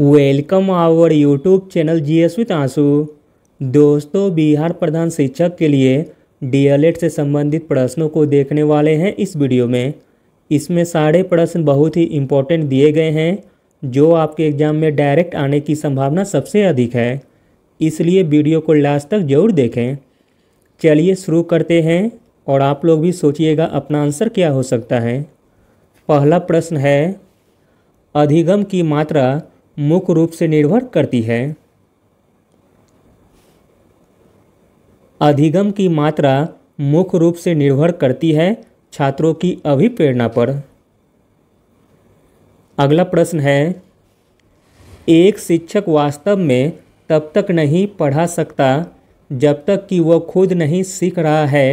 welcome our YouTube channel G S आंसू दोस्तों बिहार प्रधान शिक्षक के लिए डीएलएड से संबंधित प्रश्नों को देखने वाले हैं इस वीडियो में इसमें सारे प्रश्न बहुत ही इम्पोर्टेंट दिए गए हैं जो आपके एग्ज़ाम में डायरेक्ट आने की संभावना सबसे अधिक है इसलिए वीडियो को लास्ट तक जरूर देखें चलिए शुरू करते हैं और आप लोग भी सोचिएगा अपना आंसर क्या हो सकता है पहला प्रश्न है अधिगम की मात्रा मुख्य रूप से निर्भर करती है अधिगम की मात्रा मुख्य रूप से निर्भर करती है छात्रों की अभिप्रेरणा पर अगला प्रश्न है एक शिक्षक वास्तव में तब तक नहीं पढ़ा सकता जब तक कि वह खुद नहीं सीख रहा है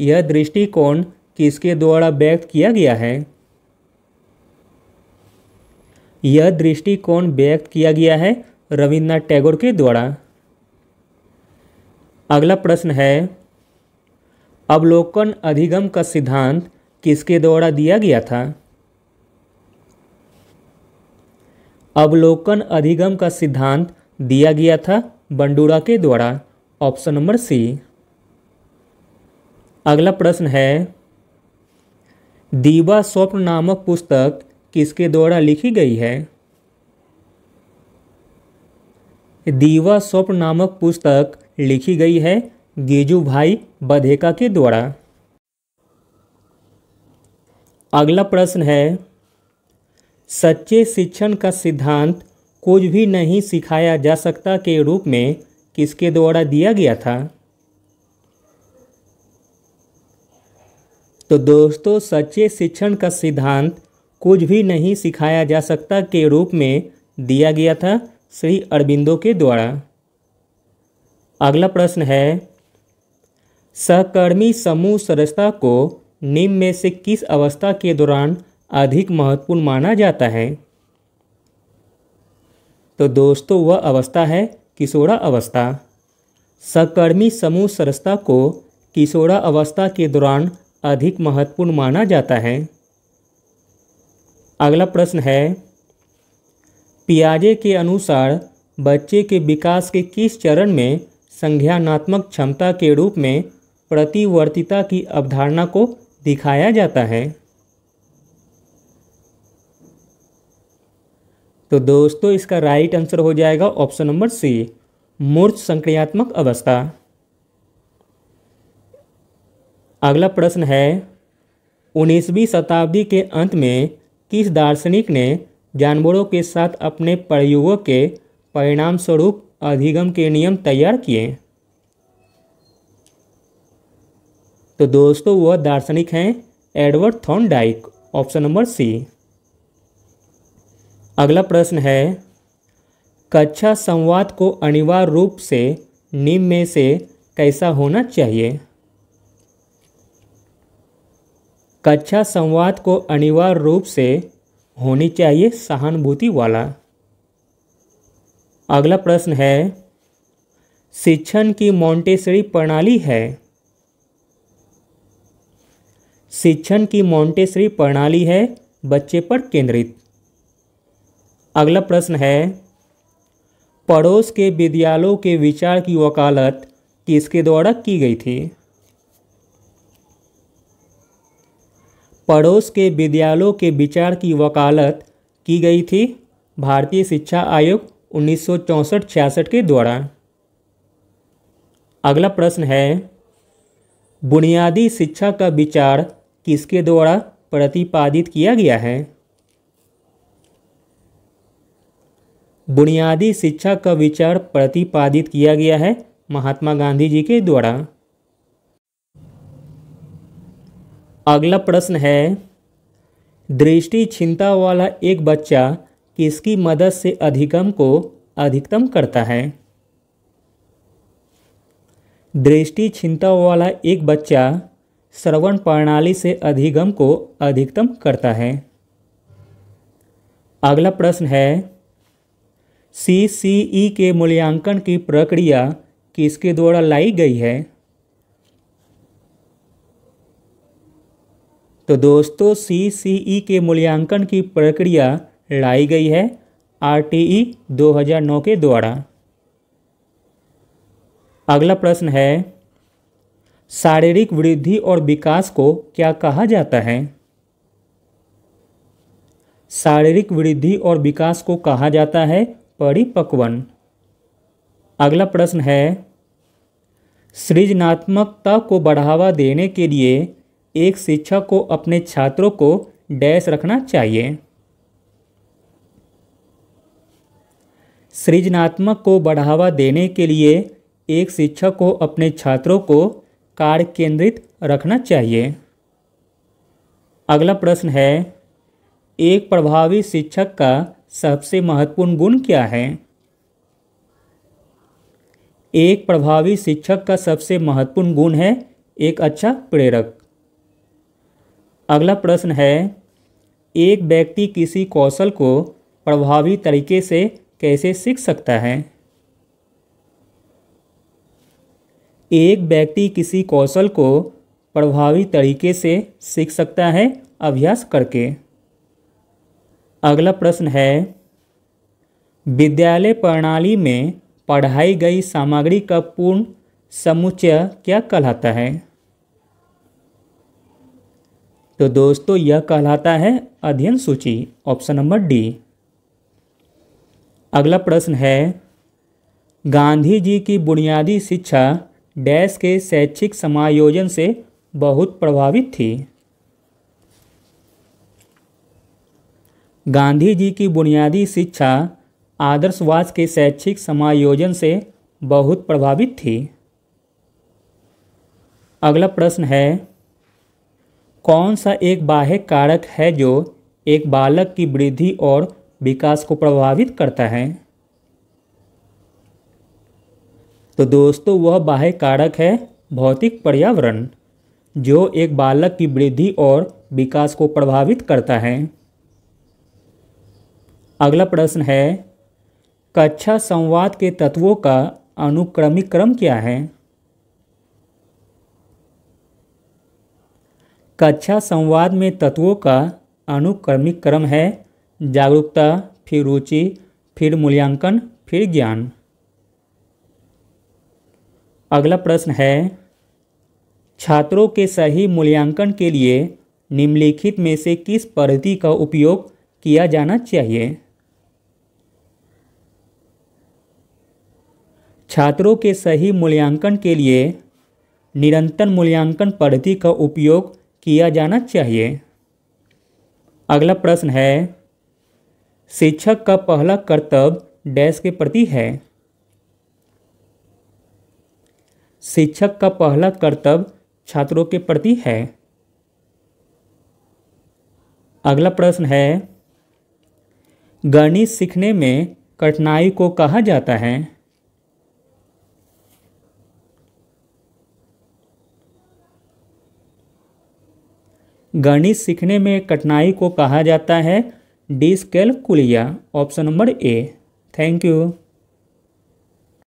यह दृष्टिकोण किसके द्वारा व्यक्त किया गया है यह दृष्टिकोण व्यक्त किया गया है रविन्द्रनाथ टैगोर के द्वारा अगला प्रश्न है अवलोकन अधिगम का सिद्धांत किसके द्वारा दिया गया था अवलोकन अधिगम का सिद्धांत दिया गया था बंडूरा के द्वारा ऑप्शन नंबर सी अगला प्रश्न है दीवा स्वप्न नामक पुस्तक किसके द्वारा लिखी गई है दीवा स्वप्न नामक पुस्तक लिखी गई है गेजू भाई बधेका के द्वारा अगला प्रश्न है सच्चे शिक्षण का सिद्धांत कुछ भी नहीं सिखाया जा सकता के रूप में किसके द्वारा दिया गया था तो दोस्तों सच्चे शिक्षण का सिद्धांत कुछ भी नहीं सिखाया जा सकता के रूप में दिया गया था श्री अरबिंदो के द्वारा अगला प्रश्न है सहकर्मी समूह सदस्यता को निम्न में से किस अवस्था के दौरान अधिक महत्वपूर्ण माना जाता है तो दोस्तों वह अवस्था है किशोरा अवस्था सहकर्मी समूह सदस्यता को किशोरा अवस्था के दौरान अधिक महत्वपूर्ण माना जाता है अगला प्रश्न है पियाजे के अनुसार बच्चे के विकास के किस चरण में संज्ञानात्मक क्षमता के रूप में प्रतिवर्तिता की अवधारणा को दिखाया जाता है तो दोस्तों इसका राइट आंसर हो जाएगा ऑप्शन नंबर सी मूर्छ संक्रियात्मक अवस्था अगला प्रश्न है उन्नीसवीं शताब्दी के अंत में इस दार्शनिक ने जानवरों के साथ अपने प्रयोगों के परिणाम स्वरूप अधिगम के नियम तैयार किए तो दोस्तों वह दार्शनिक हैं एडवर्ड डाइक ऑप्शन नंबर सी अगला प्रश्न है कक्षा संवाद को अनिवार्य रूप से निम्न में से कैसा होना चाहिए कक्षा संवाद को अनिवार्य रूप से होनी चाहिए सहानुभूति वाला अगला प्रश्न है शिक्षण की मॉन्टेसरी प्रणाली है शिक्षण की मॉन्टेसरी प्रणाली है बच्चे पर केंद्रित अगला प्रश्न है पड़ोस के विद्यालयों के विचार की वकालत किसके द्वारा की गई थी पड़ोस के विद्यालयों के विचार की वकालत की गई थी भारतीय शिक्षा आयोग उन्नीस सौ के दौरान अगला प्रश्न है बुनियादी शिक्षा का विचार किसके द्वारा प्रतिपादित किया गया है बुनियादी शिक्षा का विचार प्रतिपादित किया गया है महात्मा गांधी जी के द्वारा अगला प्रश्न है दृष्टि छिंता वाला एक बच्चा किसकी मदद से अधिकम को अधिकतम करता है दृष्टि छिनता वाला एक बच्चा श्रवण प्रणाली से अधिगम को अधिकतम करता है अगला प्रश्न है सी सी ई के मूल्यांकन की प्रक्रिया किसके द्वारा लाई गई है तो दोस्तों सी सी ई के मूल्यांकन की प्रक्रिया लाई गई है आर टी ई दो हजार नौ के द्वारा अगला प्रश्न है शारीरिक वृद्धि और विकास को क्या कहा जाता है शारीरिक वृद्धि और विकास को कहा जाता है परिपक्वन अगला प्रश्न है सृजनात्मकता को बढ़ावा देने के लिए एक शिक्षक को अपने छात्रों को डैश रखना चाहिए सृजनात्मक को बढ़ावा देने के लिए एक शिक्षक को अपने छात्रों को कार्य केंद्रित रखना चाहिए अगला प्रश्न है एक प्रभावी शिक्षक का सबसे महत्वपूर्ण गुण क्या है एक प्रभावी शिक्षक का सबसे महत्वपूर्ण गुण है एक अच्छा प्रेरक अगला प्रश्न है एक व्यक्ति किसी कौशल को प्रभावी तरीके से कैसे सीख सकता है एक व्यक्ति किसी कौशल को प्रभावी तरीके से सीख सकता है अभ्यास करके अगला प्रश्न है विद्यालय प्रणाली में पढ़ाई गई सामग्री का पूर्ण समुच्चय क्या कहलाता है तो दोस्तों यह कहलाता है अध्ययन सूची ऑप्शन नंबर डी अगला प्रश्न है गांधी जी की बुनियादी शिक्षा डैश के शैक्षिक समायोजन से बहुत प्रभावित थी गांधी जी की बुनियादी शिक्षा आदर्शवाद के शैक्षिक समायोजन से बहुत प्रभावित थी अगला प्रश्न है कौन सा एक बाह्य कारक है जो एक बालक की वृद्धि और विकास को प्रभावित करता है तो दोस्तों वह बाह्य कारक है भौतिक पर्यावरण जो एक बालक की वृद्धि और विकास को प्रभावित करता है अगला प्रश्न है कक्षा संवाद के तत्वों का अनुक्रमिक क्रम क्या है कक्षा संवाद में तत्वों का अनुक्रमिक क्रम है जागरूकता फिर रुचि फिर मूल्यांकन फिर ज्ञान अगला प्रश्न है छात्रों के सही मूल्यांकन के लिए निम्नलिखित में से किस पद्धति का उपयोग किया जाना चाहिए छात्रों के सही मूल्यांकन के लिए निरंतर मूल्यांकन पद्धति का उपयोग किया जाना चाहिए अगला प्रश्न है शिक्षक का पहला कर्तव्य डैश के प्रति है शिक्षक का पहला कर्तव्य छात्रों के प्रति है अगला प्रश्न है गणित सीखने में कठिनाई को कहा जाता है गणित सीखने में कठिनाई को कहा जाता है डिस्केल कुलिया option number A thank you